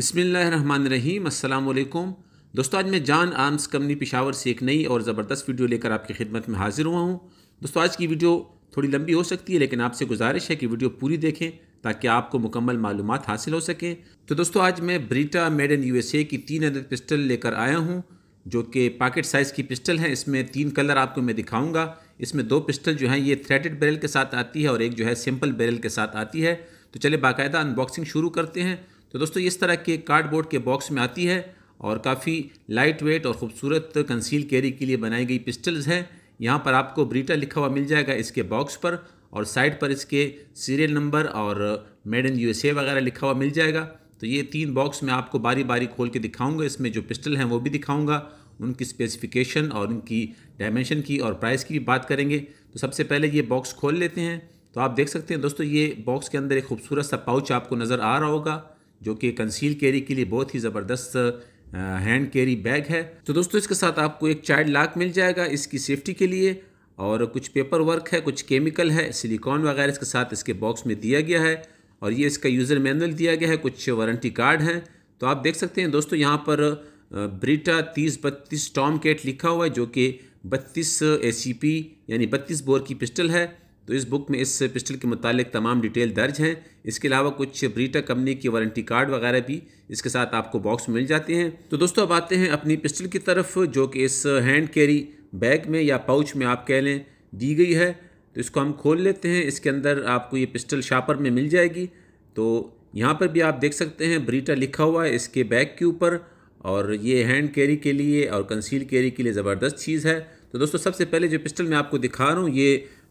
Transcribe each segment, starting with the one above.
बिसमीम दोस्तों आज मैं जान आर्म्स कंपनी पिशावर से एक नई और ज़बरदस्त वीडियो लेकर आपकी खिदमत में हाजिर हुआ हूँ दोस्तों आज की वीडियो थोड़ी लंबी हो सकती है लेकिन आपसे गुजारिश है कि वीडियो पूरी देखें ताकि आपको मुकम्मल मालूम हासिल हो सकें तो दोस्तों आज मैं ब्रिटा मेड इन ए की तीन अदद पिस्टल लेकर आया हूँ जो कि पाकिट साइज़ की पिस्टल हैं इसमें तीन कलर आपको मैं दिखाऊँगा इसमें दो पिस्टल जो है ये थ्रेडेड बैरल के साथ आती है और एक जो है सिंपल बैरल के साथ आती है तो चले बाकायदा अनबॉक्सिंग शुरू करते हैं तो दोस्तों इस तरह के कार्डबोर्ड के बॉक्स में आती है और काफ़ी लाइट वेट और ख़ूबसूरत कंसील कैरी के लिए बनाई गई पिस्टल्स हैं यहाँ पर आपको ब्रीटा लिखा हुआ मिल जाएगा इसके बॉक्स पर और साइड पर इसके सीरियल नंबर और मेड इन यूएसए वगैरह लिखा हुआ मिल जाएगा तो ये तीन बॉक्स मैं आपको बारी बारी खोल के दिखाऊंगा इसमें जो पिस्टल हैं वो भी दिखाऊंगा उनकी स्पेसिफिकेशन और उनकी डायमेंशन की और प्राइस की भी बात करेंगे तो सबसे पहले ये बॉक्स खोल लेते हैं तो आप देख सकते हैं दोस्तों ये बॉक्स के अंदर एक खूबसूरत सा पाउच आपको नज़र आ रहा होगा जो कि कंसील कैरी के लिए बहुत ही ज़बरदस्त हैंड कैरी बैग है तो दोस्तों इसके साथ आपको एक चाइल्ड लाक मिल जाएगा इसकी सेफ्टी के लिए और कुछ पेपर वर्क है कुछ केमिकल है सिलिकॉन वगैरह इसके साथ इसके बॉक्स में दिया गया है और ये इसका यूज़र मैनुअल दिया गया है कुछ वारंटी कार्ड हैं तो आप देख सकते हैं दोस्तों यहाँ पर ब्रिटा तीस बत्तीस टॉम केट लिखा हुआ है जो कि बत्तीस ए यानी बत्तीस बोर की पिस्टल है तो इस बुक में इस पिस्टल के मुतालिक तमाम डिटेल दर्ज हैं इसके अलावा कुछ ब्रिटा कंपनी की वारंटी कार्ड वगैरह भी इसके साथ आपको बॉक्स मिल जाते हैं तो दोस्तों अब आते हैं अपनी पिस्टल की तरफ जो कि इस हैंड कैरी बैग में या पाउच में आप कह लें दी गई है तो इसको हम खोल लेते हैं इसके अंदर आपको ये पिस्टल शापर में मिल जाएगी तो यहाँ पर भी आप देख सकते हैं ब्रीटा लिखा हुआ है इसके बैग के ऊपर और ये हैंड कैरी के लिए और कंसील कैरी के लिए ज़बरदस्त चीज़ है तो दोस्तों सबसे पहले जो पिस्टल मैं आपको दिखा रहा हूँ ये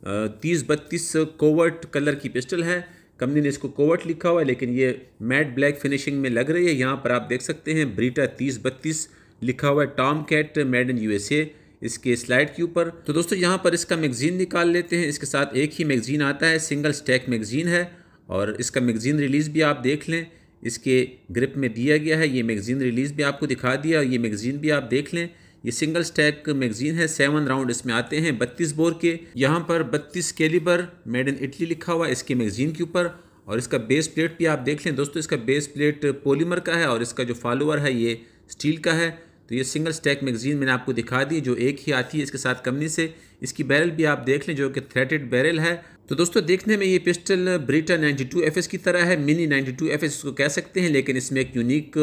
तीस बत्तीस कोवर्ट कलर की पिस्टल है कंपनी ने इसको कोवर्ट लिखा हुआ है लेकिन ये मैट ब्लैक फिनिशिंग में लग रही है यहाँ पर आप देख सकते हैं ब्रीटा तीस बत्तीस लिखा हुआ है Tomcat made in USA इसके स्लाइड के ऊपर तो दोस्तों यहाँ पर इसका मैगज़ीन निकाल लेते हैं इसके साथ एक ही मैगज़ीन आता है सिंगल स्टैक मैगज़ीन है और इसका मैगज़ीन रिलीज़ भी आप देख लें इसके ग्रिप में दिया गया है ये मैगज़ीन रिलीज़ भी आपको दिखा दिया और ये मैगज़ीन भी आप देख लें ये सिंगल स्टैक मैगजीन है सेवन राउंड इसमें आते हैं बत्तीस बोर के यहाँ पर बत्तीस कैलिबर मेड इन इटली लिखा हुआ इसके मैगजीन के ऊपर और इसका बेस प्लेट भी आप देख लें दोस्तों इसका बेस प्लेट पोलीमर का है और इसका जो फॉलोअर है ये स्टील का है तो ये सिंगल स्टैक मैगजीन मैंने आपको दिखा दी जो एक ही आती है इसके साथ कंपनी से इसकी बैरल भी आप देख लें जो कि थ्रेटेड बैरल है तो दोस्तों देखने में ये पिस्टल ब्रिटा 92 एफएस की तरह है मिनी 92 एफएस इसको कह सकते हैं लेकिन इसमें एक यूनिक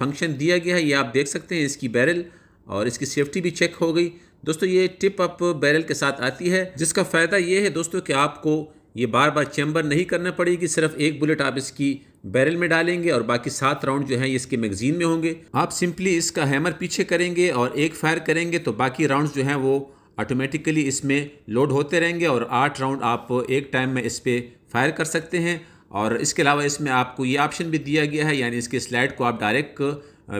फंक्शन दिया गया है ये आप देख सकते हैं इसकी बैरल और इसकी सेफ्टी भी चेक हो गई दोस्तों ये टिप अप बैरल के साथ आती है जिसका फ़ायदा ये है दोस्तों कि आपको ये बार बार चैम्बर नहीं करना पड़ेगी सिर्फ एक बुलेट आप इसकी बैरल में डालेंगे और बाकी सात राउंड जो हैं ये इसके मैगजीन में होंगे आप सिंपली इसका हैमर पीछे करेंगे और एक फायर करेंगे तो बाकी राउंड जो हैं वो ऑटोमेटिकली इसमें लोड होते रहेंगे और आठ राउंड आप एक टाइम में इस पर फायर कर सकते हैं और इसके अलावा इसमें आपको ये ऑप्शन भी दिया गया है यानी इसके स्लाइड को आप डायरेक्ट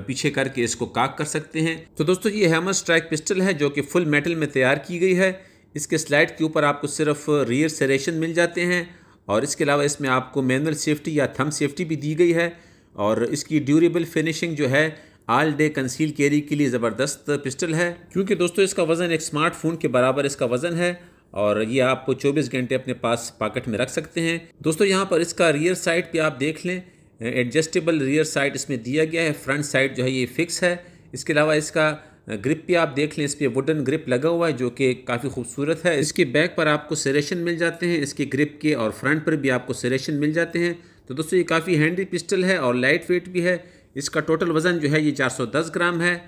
पीछे करके इसको काक कर सकते हैं तो दोस्तों ये हैमर स्ट्राइक पिस्टल है जो कि फुल मेटल में तैयार की गई है इसके स्लाइड के ऊपर आपको सिर्फ रियर सेरेशन मिल जाते हैं और इसके अलावा इसमें आपको मैनुअल सेफ्टी या थम सेफ्टी भी दी गई है और इसकी ड्यूरेबल फिनिशिंग जो है आल डे कंसील कैरी के लिए ज़बरदस्त पिस्टल है क्योंकि दोस्तों इसका वज़न एक स्मार्टफोन के बराबर इसका वज़न है और ये आप 24 घंटे अपने पास पॉकेट में रख सकते हैं दोस्तों यहाँ पर इसका रियर साइड पे आप देख लें एडजस्टेबल रियर साइड इसमें दिया गया है फ्रंट साइड जो है ये फिक्स है इसके अलावा इसका ग्रिप भी आप देख लें इस पर वुडन ग्रिप लगा हुआ है जो कि काफ़ी खूबसूरत है इसके बैक पर आपको सरेशन मिल जाते हैं इसके ग्रिप के और फ्रंट पर भी आपको सरेशन मिल जाते हैं तो दोस्तों ये काफ़ी हैंडी पिस्टल है और लाइट वेट भी है इसका टोटल वज़न जो है ये 410 ग्राम है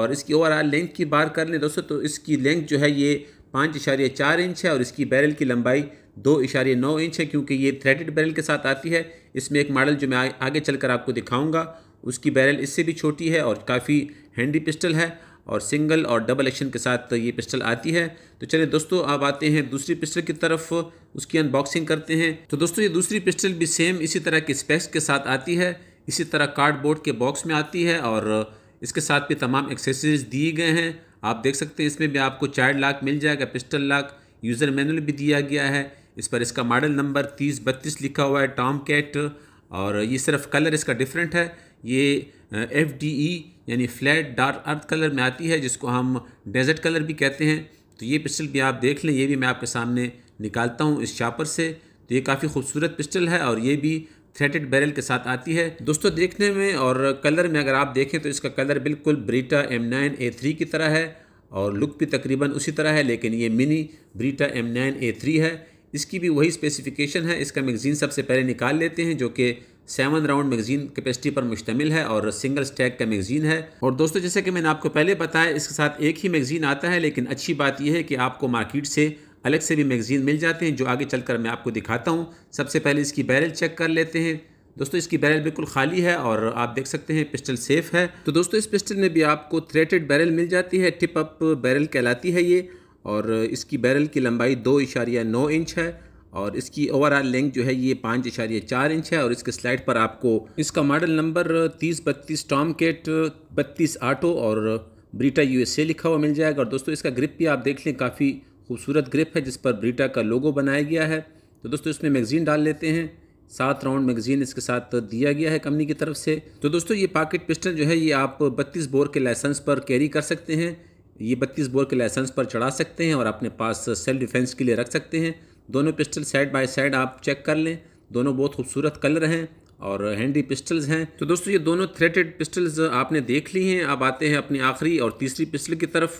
और इसकी ओवरऑल लेंथ की बात कर लें दोस्तों तो इसकी लेंथ जो है ये पाँच इशारे चार इंच है और इसकी बैरल की लंबाई दो इशारे नौ इंच है क्योंकि ये थ्रेडेड बैरल के साथ आती है इसमें एक मॉडल जो मैं आगे चल कर आपको दिखाऊँगा उसकी बैरल इससे भी छोटी है और काफ़ी हैंडी पिस्टल है और सिंगल और डबल एक्शन के साथ ये पिस्टल आती है तो चलिए दोस्तों अब आते हैं दूसरी पिस्टल की तरफ उसकी अनबॉक्सिंग करते हैं तो दोस्तों ये दूसरी पिस्टल भी सेम इसी तरह के स्पेक्स के साथ आती है इसी तरह कार्डबोर्ड के बॉक्स में आती है और इसके साथ भी तमाम एक्सेसरीज दिए गए हैं आप देख सकते हैं इसमें भी आपको चाइल्ड लाख मिल जाएगा पिस्टल लाख यूज़र मैनुअल भी दिया गया है इस पर इसका मॉडल नंबर तीस बत्तीस लिखा हुआ है टॉम कैट और ये सिर्फ कलर इसका डिफरेंट है ये एफ डी ई यानी फ्लैट डार्क अर्थ कलर में आती है जिसको हम डेजर्ट कलर भी कहते हैं तो ये पिस्टल भी आप देख लें ये भी मैं आपके सामने निकालता हूँ इस शापर से तो ये काफ़ी खूबसूरत पिस्टल है और ये भी थ्रेटेड बैरल के साथ आती है दोस्तों देखने में और कलर में अगर आप देखें तो इसका कलर बिल्कुल Beretta M nine A three की तरह है और लुक भी तकरीबन उसी तरह है लेकिन ये mini Beretta M nine A three है इसकी भी वही स्पेसिफिकेशन है इसका मैगज़ीन सबसे पहले निकाल लेते हैं जो कि सेवन राउंड मैगजीन कैपेसिटी पर मुश्तमिल है और सिंगल स्टैक का मैगजीन है और दोस्तों जैसे कि मैंने आपको पहले बताया इसके साथ एक ही मैगजीन आता है लेकिन अच्छी बात यह है कि आपको मार्केट से अलग से भी मैगजीन मिल जाते हैं जो आगे चलकर मैं आपको दिखाता हूँ सबसे पहले इसकी बैरल चेक कर लेते हैं दोस्तों इसकी बैरल बिल्कुल खाली है और आप देख सकते हैं पिस्टल सेफ है तो दोस्तों इस पिस्टल में भी आपको थ्रेटेड बैरल मिल जाती है टिप अप बैरल कहलाती है ये और इसकी बैरल की लंबाई दो इशारिया नौ इंच है और इसकी ओवरऑल लेंथ जो है ये पाँच इशारिया चार इंच है और इसके स्लाइड पर आपको इसका मॉडल नंबर तीस बत्तीस टॉम केट बत्तीस आटो और ब्रीटा यूएसए लिखा हुआ मिल जाएगा और दोस्तों इसका ग्रिप भी आप देख लें काफ़ी खूबसूरत ग्रिप है जिस पर ब्रीटा का लोगो बनाया गया है तो दोस्तों इसमें मैगज़ीन डाल लेते हैं सात राउंड मैगजीन इसके साथ दिया गया है कंपनी की तरफ से तो दोस्तों ये पॉकेट पिस्टल जो है ये आप बत्तीस बोर के लाइसेंस पर कैरी कर सकते हैं ये बत्तीस बोर के लाइसेंस पर चढ़ा सकते हैं और अपने पास सेल्फ डिफेंस के लिए रख सकते हैं दोनों पिस्टल साइड बाय साइड आप चेक कर लें दोनों बहुत खूबसूरत कलर हैं और हैंडी पिस्टल्स हैं तो दोस्तों ये दोनों थ्रेटेड पिस्टल्स आपने देख ली हैं आप आते हैं अपनी आखिरी और तीसरी पिस्टल की तरफ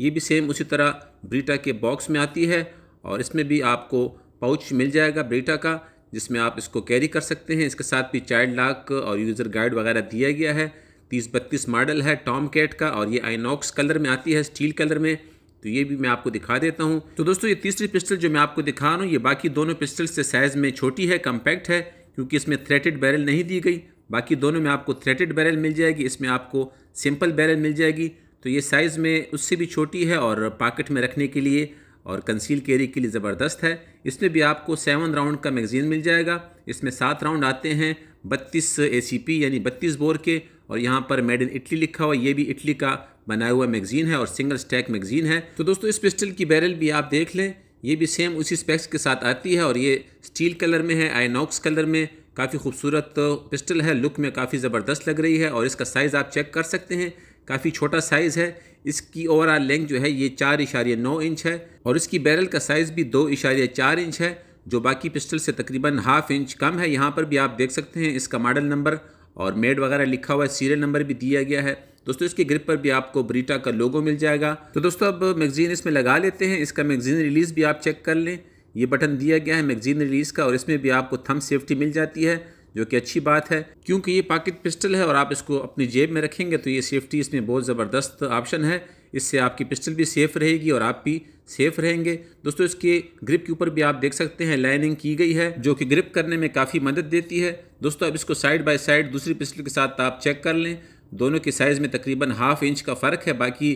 ये भी सेम उसी तरह ब्रीटा के बॉक्स में आती है और इसमें भी आपको पाउच मिल जाएगा ब्रीटा का जिसमें आप इसको कैरी कर सकते हैं इसके साथ भी चाइल्ड लाक और यूज़र गाइड वगैरह दिया गया है तीस बत्तीस मॉडल है टॉम कैट का और ये आइनॉक्स कलर में आती है स्टील कलर में तो ये भी मैं आपको दिखा देता हूँ तो दोस्तों ये तीसरी पिस्टल जो मैं आपको दिखा रहा हूँ ये बाकी दोनों पिस्टल से साइज़ में छोटी है कम्पैक्ट है क्योंकि इसमें थ्रेटेड बैरल नहीं दी गई बाकी दोनों में आपको थ्रेटेड बैरल मिल जाएगी इसमें आपको सिंपल बैरल मिल जाएगी तो ये साइज़ में उससे भी छोटी है और पॉकेट में रखने के लिए और कंसील कैरी के लिए ज़बरदस्त है इसमें भी आपको सेवन राउंड का मैगज़ीन मिल जाएगा इसमें सात राउंड आते हैं बत्तीस ए यानी बत्तीस बोर के और यहाँ पर मेड इन इटली लिखा हुआ ये भी इटली का बनाया हुआ मैगजीन है और सिंगल स्टैक मैगजीन है तो दोस्तों इस पिस्टल की बैरल भी आप देख लें ये भी सेम उसी स्पेक्स के साथ आती है और ये स्टील कलर में है आइनॉक्स कलर में काफ़ी खूबसूरत तो पिस्टल है लुक में काफ़ी ज़बरदस्त लग रही है और इसका साइज़ आप चेक कर सकते हैं काफ़ी छोटा साइज़ है इसकी ओवरऑल लेंथ जो है ये चार इशारे नौ इंच है और इसकी बैरल का साइज़ भी दो इशारे चार इंच है जो बाकी पिस्टल से तकरीबन हाफ इंच कम है यहाँ पर भी आप देख सकते हैं इसका मॉडल नंबर और मेड वगैरह लिखा हुआ है सीरियल नंबर भी दिया गया है दोस्तों इसके ग्रिप पर भी आपको ब्रिटा का लोगो मिल जाएगा तो दोस्तों अब मैगजीन इसमें लगा लेते हैं इसका मैगजीन रिलीज़ भी आप चेक कर लें ये बटन दिया गया है मैगजीन रिलीज़ का और इसमें भी आपको थम सेफ्टी मिल जाती है जो कि अच्छी बात है क्योंकि ये पॉकेट पिस्टल है और आप इसको अपनी जेब में रखेंगे तो ये सेफ्टी इसमें बहुत ज़बरदस्त ऑप्शन है इससे आपकी पिस्टल भी सेफ़ रहेगी और आप भी सेफ रहेंगे दोस्तों इसके ग्रिप के ऊपर भी आप देख सकते हैं लाइनिंग की गई है जो कि ग्रिप करने में काफ़ी मदद देती है दोस्तों अब इसको साइड बाय साइड दूसरी पिस्टल के साथ आप चेक कर लें दोनों के साइज़ में तकरीबन हाफ इंच का फ़र्क है बाकी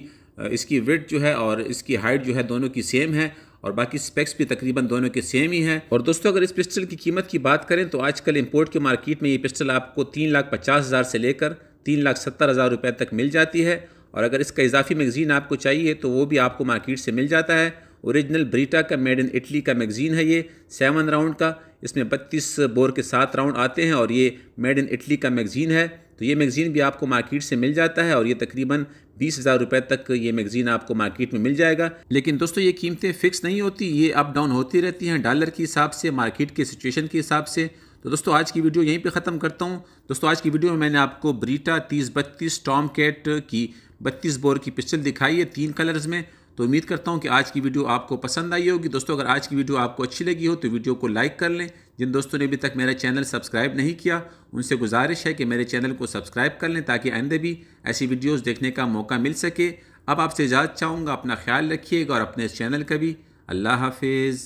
इसकी वेट जो है और इसकी हाइट जो है दोनों की सेम है और बाकी स्पेक्स भी तकरीबन दोनों के सेम ही हैं और दोस्तों अगर इस पिस्टल की कीमत की बात करें तो आजकल इंपोर्ट के मार्केट में ये पिस्टल आपको तीन लाख पचास हज़ार से लेकर तीन लाख सत्तर हज़ार रुपये तक मिल जाती है और अगर इसका इजाफी मैगज़ीन आपको चाहिए तो वो भी आपको मार्केट से मिल जाता है ओरिजिनल ब्रिटा का मेड इन इटली का मैगज़ीन है ये सेवन राउंड का इसमें बत्तीस बोर के सात राउंड आते हैं और ये मेड इन इटली का मैगज़ीन है तो ये मैगज़ीन भी आपको मार्केट से मिल जाता है और ये तकरीबन बीस हज़ार रुपये तक ये मैगज़ीन आपको मार्केट में मिल जाएगा लेकिन दोस्तों ये कीमतें फ़िक्स नहीं होती ये अप डाउन होती रहती हैं डॉलर के हिसाब से मार्केट के सिचुएशन के हिसाब से तो दोस्तों आज की वीडियो यहीं पे ख़त्म करता हूँ दोस्तों आज की वीडियो में मैंने आपको ब्रीटा तीस बत्तीस टॉम कैट की बत्तीस बोर की पिस्टल दिखाई है तीन कलर्स में तो उम्मीद करता हूँ कि आज की वीडियो आपको पसंद आई होगी दोस्तों अगर आज की वीडियो आपको अच्छी लगी हो तो वीडियो को लाइक कर लें जिन दोस्तों ने अभी तक मेरा चैनल सब्सक्राइब नहीं किया उनसे गुजारिश है कि मेरे चैनल को सब्सक्राइब कर लें ताकि आइंदे भी ऐसी वीडियोस देखने का मौका मिल सके अब आपसे इजाज़त चाहूँगा अपना ख्याल रखिएगा और अपने इस चैनल का भी अल्लाह हाफिज़